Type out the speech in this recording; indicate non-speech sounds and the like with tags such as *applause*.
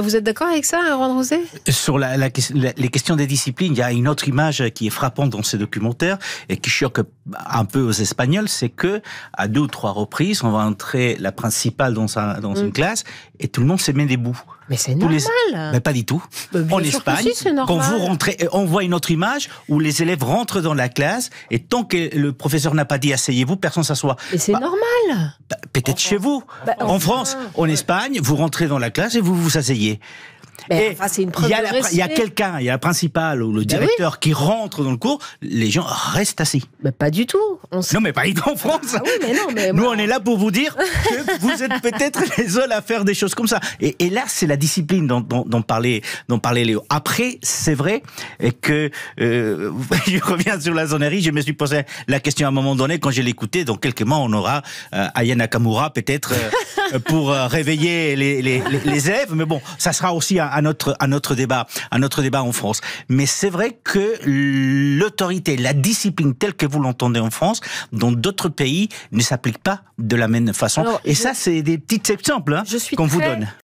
Vous êtes d'accord avec ça, Aaron Rosé Sur les questions des disciplines, il y a une autre image qui est frappante dans ces documentaires et qui choque un peu aux Espagnols, c'est que à deux ou trois reprises, on va entrer la principale dans, dans une mm. classe et tout le monde s'est met des Mais c'est normal. Mais pas du tout. Bah, en Espagne, quand vous rentrez, on voit une autre image où les élèves rentrent dans la classe et tant que le professeur n'a pas dit asseyez-vous, personne s'assoit. Mais c'est bah, normal. Bah, peut-être chez vous, bah, en France, en Espagne, vous rentrez dans la classe et vous vous asseyez une Il y a quelqu'un, il y a la principale ou le bah directeur qui rentre dans le cours, les gens restent assis. Mais bah, pas du tout. non, mais pas en France. Ah oui, mais non, mais Nous, on est là pour vous dire que *laughs* vous êtes peut-être les seuls à faire des choses comme ça. Et, et là, c'est la discipline dont, dont, dont, parlait, dont parlait Léo. Après, c'est vrai que euh, *laughs* je reviens sur la zonerie. Je me suis posé la question à un moment donné quand je l'écoutais. Dans quelques mois, on aura euh, Aya peut-être. Euh, *laughs* pour euh, réveiller les, les, élèves. Mais bon, ça sera aussi à, notre, à, notre, débat, à notre débat en France. Mais c'est vrai que l'autorité, la discipline telle que vous l'entendez en France, dans d'autres pays, ne s'applique pas de la même façon. Et ça, c'est des petits exemples hein, qu'on vous donne.